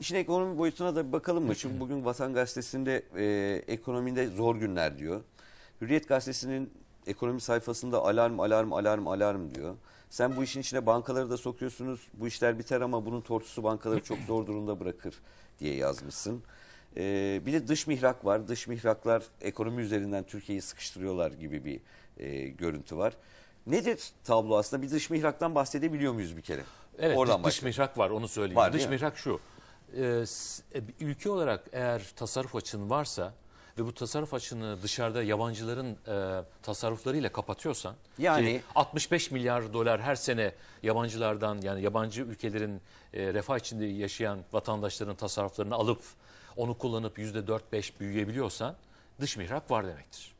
İşin ekonomi boyutuna da bir bakalım mı? Şimdi bugün Vatan Gazetesi'nde e, ekonomide zor günler diyor. Hürriyet Gazetesi'nin ekonomi sayfasında alarm alarm alarm alarm diyor. Sen bu işin içine bankaları da sokuyorsunuz. Bu işler biter ama bunun tortusu bankaları çok zor durumda bırakır diye yazmışsın. Ee, bir de dış mihrak var. Dış mihraklar ekonomi üzerinden Türkiye'yi sıkıştırıyorlar gibi bir e, görüntü var. Nedir tablo aslında? Bir dış mihraktan bahsedebiliyor muyuz bir kere? Evet, Oradan dış, dış mihrak var onu söyleyeyim. Var, dış mihrak şu. E, e, ülke olarak eğer tasarruf açın varsa ve bu tasarruf açını dışarıda yabancıların e, tasarruflarıyla kapatıyorsan yani 65 milyar dolar her sene yabancılardan yani yabancı ülkelerin e, refah içinde yaşayan vatandaşların tasarruflarını alıp onu kullanıp %4-5 büyüyebiliyorsan dış mihrak var demektir.